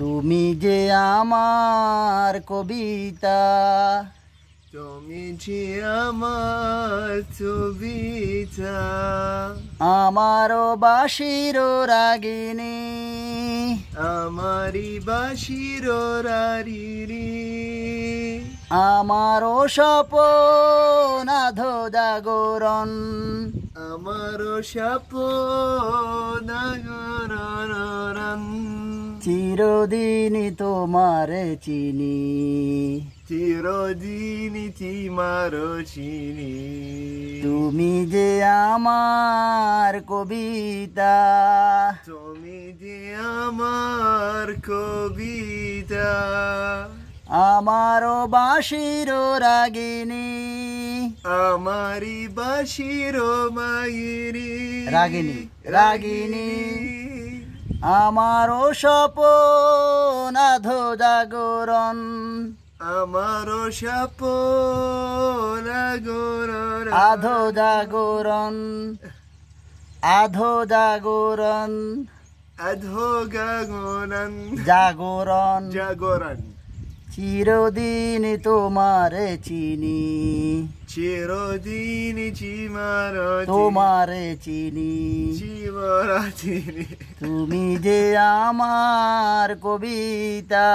তুমি যে আমার কবিতা তুমি যে আমার ছবিতা আমার বাসির রাগিনী আমারি বাসির রারিনী আমার স্বপন আধো জাগরণ আমারও স্বপন জাগরণ চিরদিনই তোমার চিনি চিরদিনই চিমার চিনি তুমি যে আমার কবিতা তুমি যে আমার কবিতা আমার বাসির রাগিনী আমারি বাসির মাইরি রাগিনী রাগিনী আমার স্বপন আধ জাগরণ আমার স্বপন আধ জাগরণ আধ জাগরণ আধ জাগরণ জাগরণ জাগরণ চিরদিন তোমার চিনি চিরদিন চিমার তোমার চিনি চিনি তুমি যে আমার কবিতা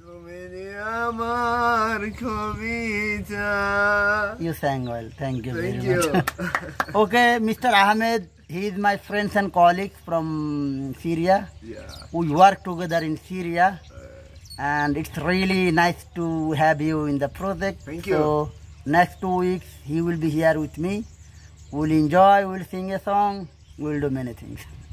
তুমি যে আমার কবিতা you sang well thank you very much okay mister Ahmed he is my friends and colleagues from Syria. Yeah. We work together in Syria. and it's really nice to have you in the project. Thank you. So next two weeks he will be here with me. We'll enjoy, we'll sing a song, we'll do many things.